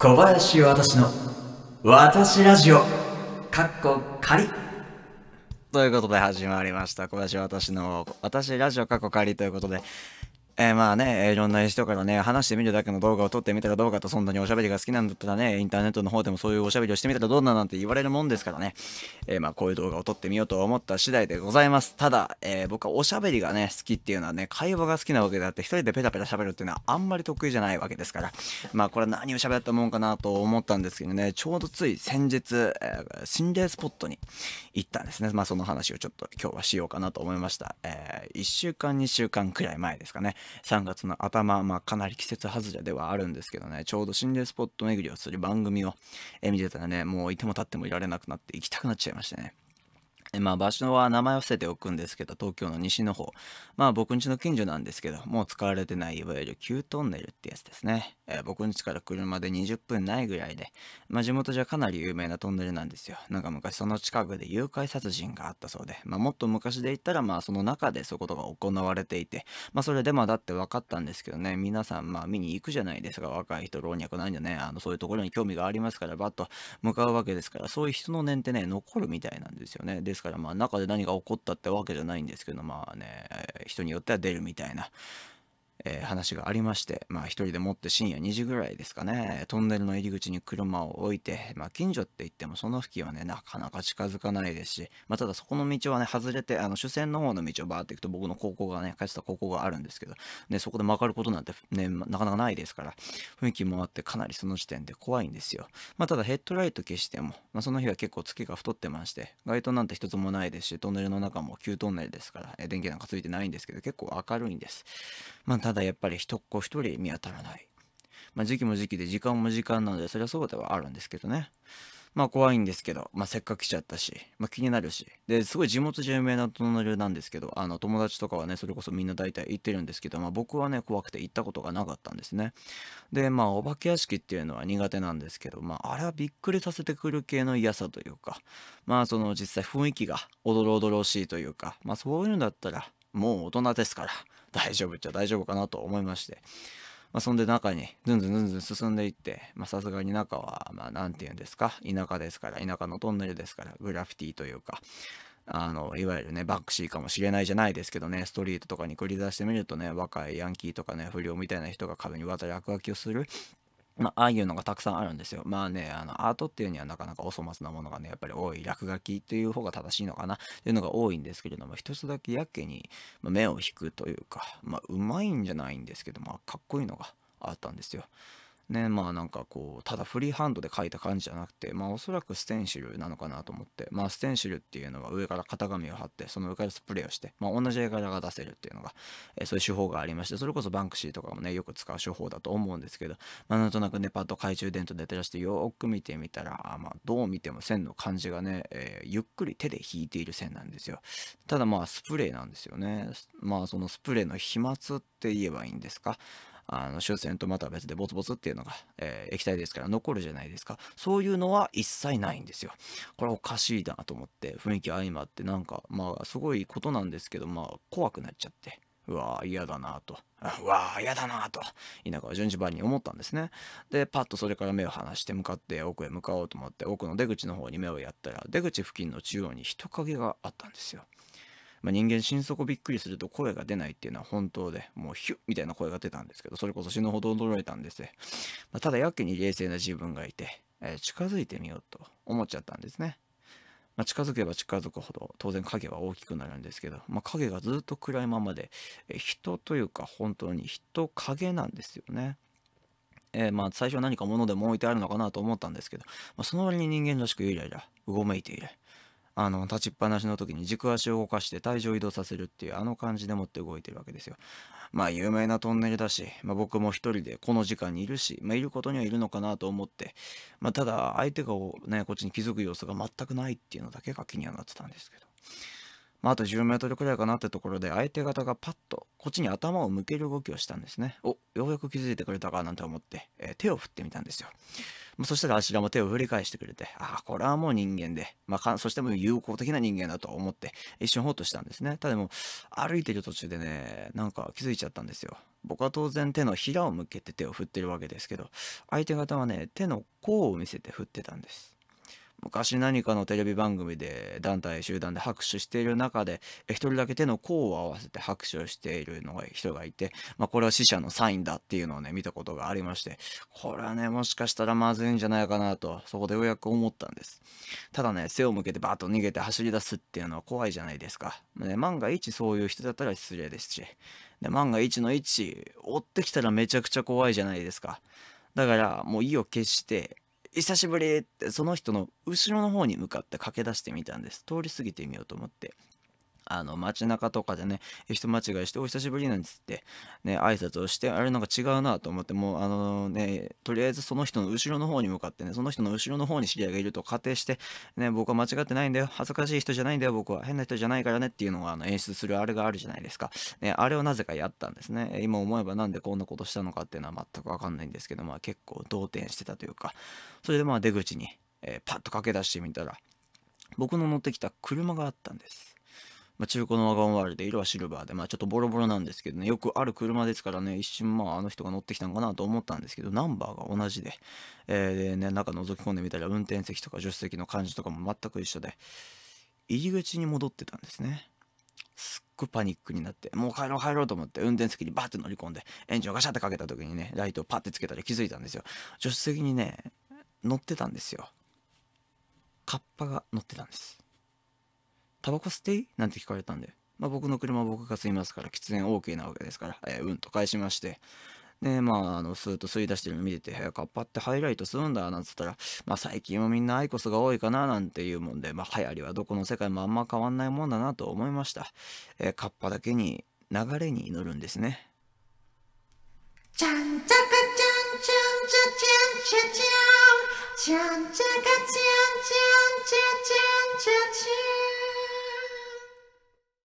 小林私の私ラジオかっこ仮ということで始まりました小林私の私ラジオかっこ仮ということでえー、まあね、いろんな人からね、話してみるだけの動画を撮ってみたらどうかと、そんなにおしゃべりが好きなんだったらね、インターネットの方でもそういうおしゃべりをしてみたらどうななんて言われるもんですからね、えー、まあこういう動画を撮ってみようと思った次第でございます。ただ、えー、僕はおしゃべりがね、好きっていうのはね、会話が好きなわけであって、一人でペタペタ喋るっていうのはあんまり得意じゃないわけですから、まあこれは何を喋ったもんかなと思ったんですけどね、ちょうどつい先日、えー、心霊スポットに行ったんですね。まあその話をちょっと今日はしようかなと思いました。え1週間、2週間くらい前ですかね。3月の頭、まあ、かなり季節外れではあるんですけどね、ちょうど心霊スポット巡りをする番組を見てたらね、もういても立ってもいられなくなって行きたくなっちゃいましたね。まあ場所は名前を伏せておくんですけど、東京の西の方。まあ僕ん家の近所なんですけど、もう使われてないいわゆる旧トンネルってやつですね。えー、僕ん家から車で20分ないぐらいで、まあ地元じゃかなり有名なトンネルなんですよ。なんか昔その近くで誘拐殺人があったそうで、まあもっと昔で言ったらまあその中でそういうことが行われていて、まあそれでマだって分かったんですけどね、皆さんまあ見に行くじゃないですか、若い人、老若男女ね、あのそういうところに興味がありますから、バッと向かうわけですから、そういう人の念ってね、残るみたいなんですよね。でですから、まあ、中で何が起こったってわけじゃないんですけど、まあね、人によっては出るみたいなえー、話がありまして、まあ人でもって深夜2時ぐらいですかね、トンネルの入り口に車を置いて、まあ近所って言ってもその付近はね、なかなか近づかないですし、まあただそこの道はね、外れて、あの主線の方の道をバーって行くと僕の高校がね、帰ってた高校があるんですけど、ね、そこで曲がることなんてね、なかなかないですから、雰囲気もあってかなりその時点で怖いんですよ。まあただヘッドライト消しても、まあその日は結構月が太ってまして、街灯なんて一つもないですし、トンネルの中も急トンネルですから、えー、電気なんかついてないんですけど、結構明るいんです。まあただやっぱり一っ子一人見当たらない。まあ、時期も時期で時間も時間なので、そりゃそうではあるんですけどね。まあ怖いんですけど、まあせっかく来ちゃったし、まあ気になるし。で、すごい地元じゃ有名なトンネルなんですけど、あの友達とかはね、それこそみんな大体行ってるんですけど、まあ僕はね、怖くて行ったことがなかったんですね。で、まあお化け屋敷っていうのは苦手なんですけど、まああれはびっくりさせてくる系の嫌さというか、まあその実際雰囲気がおどろおどろしいというか、まあそういうんだったら、もう大人ですから、大丈夫っちゃ大丈夫かなと思いまして、まあ、そんで中にずんずんずんずん進んでいってさすがに中はま何て言うんですか田舎ですから田舎のトンネルですからグラフィティというかあのいわゆるねバックシーかもしれないじゃないですけどねストリートとかに繰り出してみるとね若いヤンキーとかね不良みたいな人が壁に渡り落書きをするまあ、あいうのがたくさんあるんですよ。まあね、あの、アートっていうにはなかなかお粗末なものがね、やっぱり多い、落書きという方が正しいのかな、というのが多いんですけれども、一つだけやけに目を引くというか、まあ、うまいんじゃないんですけど、まあ、かっこいいのがあったんですよ。ねまあなんかこうただフリーハンドで書いた感じじゃなくてまあおそらくステンシルなのかなと思ってまあステンシルっていうのは上から型紙を貼ってその上からスプレーをしてまあ同じ絵柄が出せるっていうのが、えー、そういう手法がありましてそれこそバンクシーとかもねよく使う手法だと思うんですけどまあなんとなくねパッと懐中電灯で照らしてよく見てみたらまあどう見ても線の感じがね、えー、ゆっくり手で引いている線なんですよただまあスプレーなんですよねまあそのスプレーの飛沫って言えばいいんですかあの終戦とまた別でボツボツっていうのが、えー、液体ですから残るじゃないですかそういうのは一切ないんですよこれおかしいなと思って雰囲気相まってなんかまあすごいことなんですけどまあ怖くなっちゃってうわ嫌だなと うわ嫌だなと田舎は順次番に思ったんですねでパッとそれから目を離して向かって奥へ向かおうと思って奥の出口の方に目をやったら出口付近の中央に人影があったんですよまあ、人間心底びっくりすると声が出ないっていうのは本当で、もうヒュッみたいな声が出たんですけど、それこそ死ぬほど驚いたんですまあ、ただやけに冷静な自分がいて、えー、近づいてみようと思っちゃったんですね。まあ、近づけば近づくほど当然影は大きくなるんですけど、まあ、影がずっと暗いままで、えー、人というか本当に人影なんですよね。えー、まあ最初は何か物でも置いてあるのかなと思ったんですけど、まあ、その割に人間らしくゆらゆらうごめいている。あの立ちっぱなしの時に軸足を動かして体重を移動させるっていうあの感じでもって動いてるわけですよ。まあ有名なトンネルだし、まあ、僕も一人でこの時間にいるし、まあ、いることにはいるのかなと思って、まあ、ただ相手がねこっちに気づく様子が全くないっていうのだけが気にはなってたんですけど。まあ、あと10メートルくらいかなってところで相手方がパッとこっちに頭を向ける動きをしたんですね。おようやく気づいてくれたかなんて思って、えー、手を振ってみたんですよ。そしたらあちらも手を振り返してくれて、ああ、これはもう人間で、まあ、そしてもう友好的な人間だと思って、一瞬ほっとしたんですね。ただも歩いてる途中でね、なんか気づいちゃったんですよ。僕は当然手のひらを向けて手を振ってるわけですけど、相手方はね、手の甲を見せて振ってたんです。昔何かのテレビ番組で団体集団で拍手している中で一人だけ手の甲を合わせて拍手をしているのが人がいて、まあ、これは死者のサインだっていうのをね見たことがありましてこれはねもしかしたらまずいんじゃないかなとそこでようやく思ったんですただね背を向けてバーッと逃げて走り出すっていうのは怖いじゃないですか、ね、万が一そういう人だったら失礼ですしで万が一の位置追ってきたらめちゃくちゃ怖いじゃないですかだからもう意を決して久しぶりってその人の後ろの方に向かって駆け出してみたんです通り過ぎてみようと思ってあの街中とかでね人間違いして「お久しぶり」なんつってね挨拶をしてあれなんか違うなと思ってもうあのねとりあえずその人の後ろの方に向かってねその人の後ろの方に知り合いがいると仮定してね僕は間違ってないんだよ恥ずかしい人じゃないんだよ僕は変な人じゃないからねっていうのをあの演出するあれがあるじゃないですか、ね、あれをなぜかやったんですね今思えばなんでこんなことしたのかっていうのは全くわかんないんですけどまあ結構動転してたというかそれでまあ出口に、えー、パッと駆け出してみたら僕の乗ってきた車があったんですまあ、中古のワゴンワールで色はシルバーで、まあ、ちょっとボロボロなんですけどね、よくある車ですからね、一瞬まああの人が乗ってきたのかなと思ったんですけど、ナンバーが同じで、えー、でね、中覗き込んでみたら運転席とか助手席の感じとかも全く一緒で、入り口に戻ってたんですね。すっごいパニックになって、もう帰ろう帰ろうと思って、運転席にバッて乗り込んで、エンジンをガシャってかけた時にね、ライトをパッてつけたら気づいたんですよ。助手席にね、乗ってたんですよ。カッパが乗ってたんです。タバコ吸っていいなんて聞かれたんで、まあ、僕の車は僕が吸いますから、喫煙 OK なわけですから、えー、うんと返しまして、で、まあ、あの、スーッと吸い出してるの見てて、早くパってハイライト吸うんだ、なんつったら、まあ、最近はみんなアイコスが多いかな、なんていうもんで、まあ、流行りはどこの世界もあんま変わんないもんだなと思いました。えー、カッパだけに、流れに乗るんですね。ちゃんちゃかちゃんちゃんちゃちゃんちゃんちゃんちゃかちゃんちゃんちゃちゃんちゃちゃん